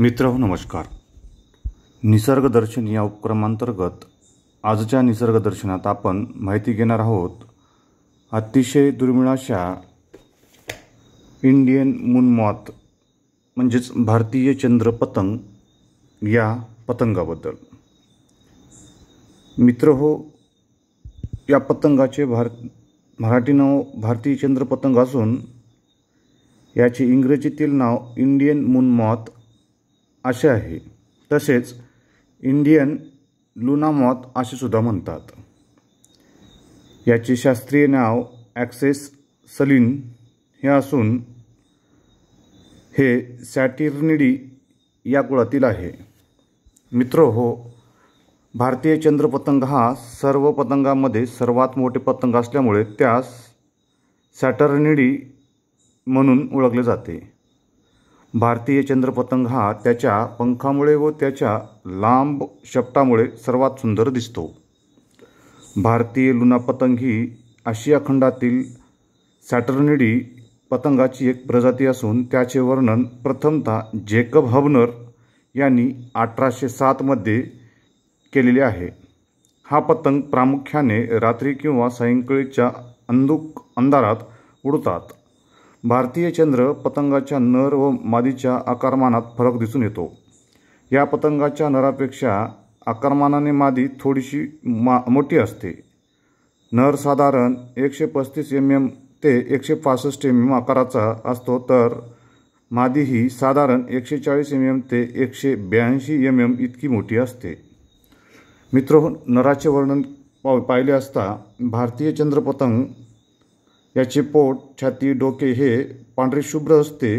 मित्रहो नमस्कार निसर्गदर्शन या उपक्रमांतर्गत आजच्या निसर्गदर्शनात आपण माहिती घेणार आहोत अतिशय दुर्मिळाशा इंडियन मुनमॉत म्हणजेच भारतीय चंद्रपतंग या पतंगाबद्दल मित्र हो या पतंगाचे भार मराठी नाव भारतीय चंद्रपतंग असून याचे इंग्रजीतील नाव इंडियन मुनमॉथ असे आहे तसेच इंडियन लुनामॉथ असे सुद्धा म्हणतात याचे शास्त्रीय नाव ॲक्सेस सलीन हे असून हे सॅटिर्निडी या कुळातील आहे मित्र हो भारतीय चंद्रपतंग हा सर्व पतंगामध्ये सर्वात मोठे पतंग असल्यामुळे त्यास सॅटर्निडी म्हणून ओळखले जाते भारतीय चंद्रपतंग हा त्याच्या पंखामुळे व त्याच्या लांब शपटामुळे सर्वात सुंदर दिसतो भारतीय लुनापतंग ही आशिया खंडातील सॅटर्निडी पतंगाची एक प्रजाती असून त्याचे वर्णन प्रथमतः जेकब हबनर यांनी अठराशे सातमध्ये केलेले आहे हा पतंग प्रामुख्याने रात्री किंवा सायंकाळीच्या अंधुक अंधारात उडतात भारतीय चंद्र पतंगाच्या नर व मादीच्या आकारमानात फरक दिसून येतो या पतंगाच्या नरापेक्षा आकारमानाने मादी थोडीशी मा मोठी असते नर साधारण एकशे पस्तीस एम एम ते एकशे पासष्ट एम एम आकाराचा असतो तर मादी ही साधारण एकशे चाळीस एम एम ते एकशे ब्याऐंशी एम एम इतकी मोठी असते मित्र नराचे वर्णन पाहिले असता भारतीय चंद्रपतंग याचे पोट छाती डोके हे पांढरे शुभ्र असते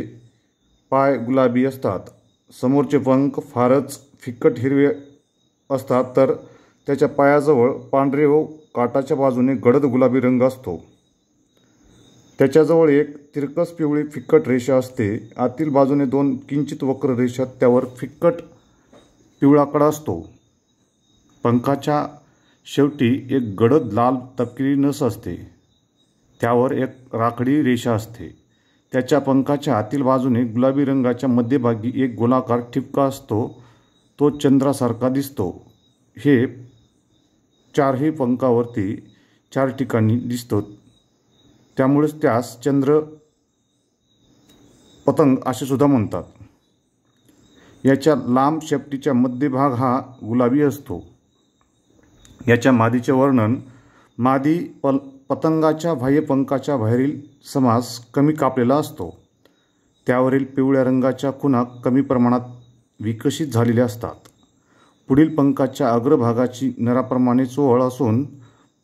पाय गुलाबी असतात समोरचे पंख फारच फिकट हिरवे असतात तर त्याच्या पायाजवळ पांढरे व काटाच्या बाजूने गडद गुलाबी रंग असतो त्याच्याजवळ एक तिरकस पिवळी फिकट रेषा असते आतील बाजूने दोन किंचित वक्र रेषा त्यावर फिकट पिवळाकडा असतो पंखाच्या शेवटी एक गडद लाल तपकिरी नस असते त्यावर एक राखडी रेषा असते त्याच्या पंखाच्या आतील बाजूने गुलाबी रंगाच्या मध्यभागी एक गोलाकार ठिपका असतो तो चंद्रासारखा दिसतो हे चारही पंखावरती चार ठिकाणी दिसतो त्यामुळेच त्यास चंद्र पतंग असे सुद्धा म्हणतात याच्या लांब शेपटीचा मध्यभाग हा गुलाबी असतो याच्या मादीचे वर्णन मादी पल पतंगाच्या बाह्यपंखाच्या बाहेरील समास कमी कापलेला असतो त्यावरील पिवळ्या रंगाच्या खुणा कमी प्रमाणात विकसित झालेल्या असतात पुढील पंखाच्या अग्रभागाची नराप्रमाणे चोहळ असून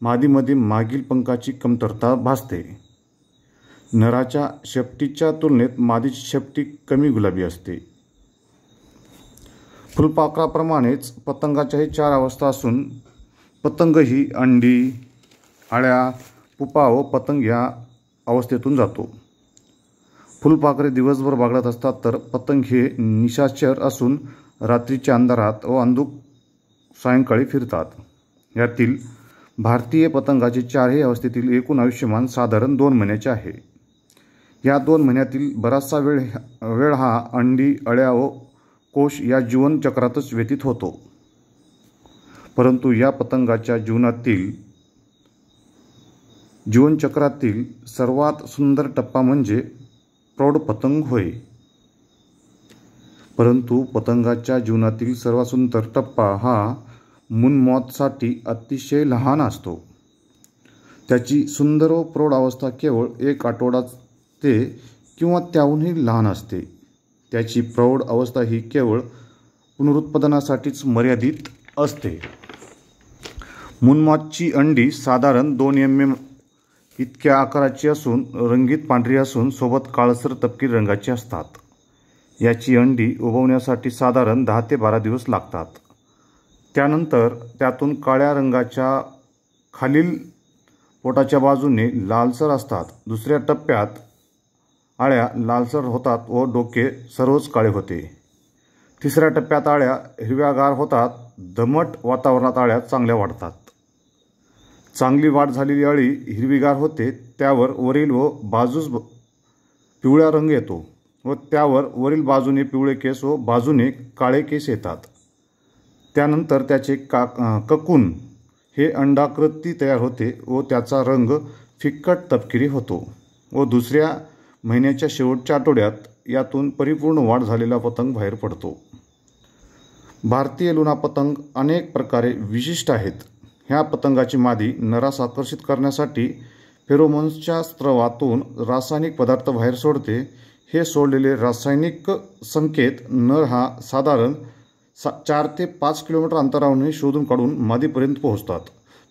मादीमध्ये मागील पंखाची कमतरता भासते नराच्या शेपटीच्या तुलनेत मादीची शेपटी कमी गुलाबी असते फुलपाखराप्रमाणेच पतंगाच्याही चार अवस्था असून पतंग ही अंडी आळ्या पुपा व पतंग या अवस्थेतून जातो फुलपाखरे दिवसभर बागडत असतात तर पतंग हे निशाचर असून रात्रीच्या अंधारात व अंधुक सायंकाळी फिरतात यातील भारतीय पतंगाचे चारही अवस्थेतील एकूण आयुष्यमान साधारण दोन महिन्याचे आहे या दोन महिन्यातील बराचसा वेळ वेळ हा अंडी अळ्या व कोश या जीवनचक्रातच व्यतीत होतो परंतु या पतंगाच्या जीवनातील जीवनचक्रातील सर्वात सुंदर टप्पा म्हणजे प्रौढ पतंग होय परंतु पतंगाच्या जीवनातील सर्वात सुंदर टप्पा हा मुनमॉथसाठी अतिशय लहान असतो त्याची सुंदर व प्रौढ अवस्था केवळ एक आठवडा ते किंवा त्याहूनही लहान असते त्याची प्रौढ अवस्था ही केवळ पुनरुत्पादनासाठीच मर्यादित असते मुनमॉथची अंडी साधारण दोन एम एम इतक्या आकाराची असून रंगीत पांढरी असून सोबत काळसर तपकीर रंगाची असतात याची अंडी उभवण्यासाठी साधारण दहा ते बारा दिवस लागतात त्यानंतर त्यातून काळ्या रंगाच्या खालील पोटाच्या बाजूने लालसर असतात दुसऱ्या टप्प्यात आळ्या लालसर होतात व डोके सर्वच काळे होते तिसऱ्या टप्प्यात आळ्या हिरव्यागार होतात दमट वातावरणात आळ्या चांगल्या वाढतात चांगली वाढ झालेली अळी हिरवीगार होते त्यावर वरील व बाजूस पिवळा रंग येतो व त्यावर वरील बाजूने पिवळे केस व बाजूने काळे केस येतात त्यानंतर त्याचे का ककून हे अंडाकृती तयार होते व त्याचा रंग फिक्कट तपकिरी होतो व दुसऱ्या महिन्याच्या शेवटच्या आठवड्यात यातून परिपूर्ण वाढ झालेला पतंग बाहेर पडतो भारतीय लुना पतंग अनेक प्रकारे विशिष्ट आहेत ह्या पतंगाची मादी नरास आकर्षित करण्यासाठी फेरोमोन्सच्या स्त्रवातून रासायनिक पदार्थ बाहेर सोडते हे सोडलेले रासायनिक संकेत नर हा साधारण सा चार ते पाच किलोमीटर अंतरावरून शोधून काढून मादीपर्यंत पोहोचतात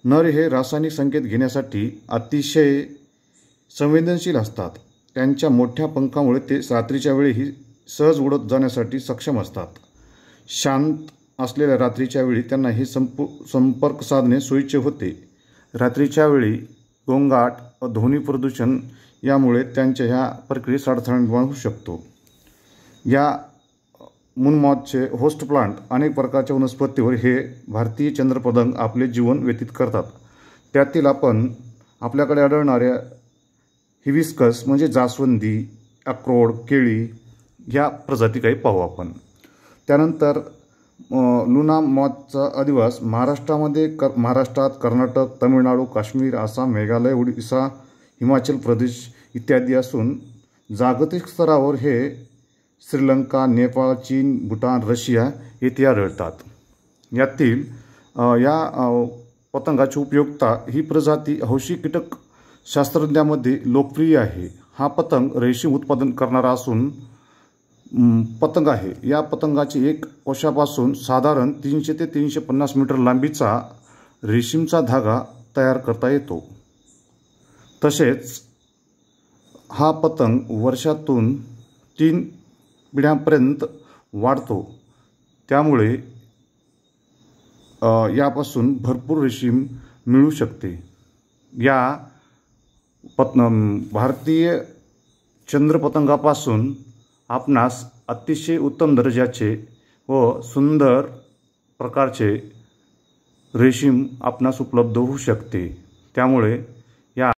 नर हे रासायनिक संकेत घेण्यासाठी अतिशय संवेदनशील असतात त्यांच्या मोठ्या पंखामुळे ते रात्रीच्या वेळीही सहज उडत जाण्यासाठी सक्षम असतात शांत असलेल्या रात्रीच्या वेळी त्यांना हे संप संपर्क साधणे सोयीचे होते रात्रीच्या वेळी गोंगाट व ध्वनी प्रदूषण यामुळे त्यांच्या ह्या प्रक्रियेस अडथळा निर्माण होऊ शकतो या मुनमॉथचे होस्ट प्लांट अनेक प्रकारच्या वनस्पतीवर हे भारतीय चंद्रपदंग आपले जीवन व्यतीत करतात त्यातील आपण आपल्याकडे आढळणाऱ्या हिविस्कस म्हणजे जास्वंदी अक्रोड केळी ह्या प्रजाती काही पाहू आपण त्यानंतर लुना मॉथचा अधिवास महाराष्ट्रामध्ये कर महाराष्ट्रात कर्नाटक तमिळनाडू काश्मीर आसाम मेघालय उडिसा हिमाचल प्रदेश इत्यादी असून जागतिक स्तरावर हे श्रीलंका नेपाळ चीन भूटान रशिया येथे आढळतात यातील या पतंगाची उपयोगता ही प्रजाती हौशी कीटक शास्त्रज्ञामध्ये लोकप्रिय आहे हा पतंग रेशीम उत्पादन करणारा असून पतंग आहे या पतंगाची एक कोशापासून साधारण तीनशे ते तीनशे पन्नास मीटर लांबीचा रेशीमचा धागा तयार करता येतो तसेच हा पतंग वर्षातून तीन पिढ्यांपर्यंत वाढतो त्यामुळे यापासून भरपूर रेशीम मिळू शकते या पत भारतीय चंद्रपतंगापासून आपणास अतिशय उत्तम दर्जाचे व सुंदर प्रकारचे रेशीम आपणास उपलब्ध होऊ शकते त्यामुळे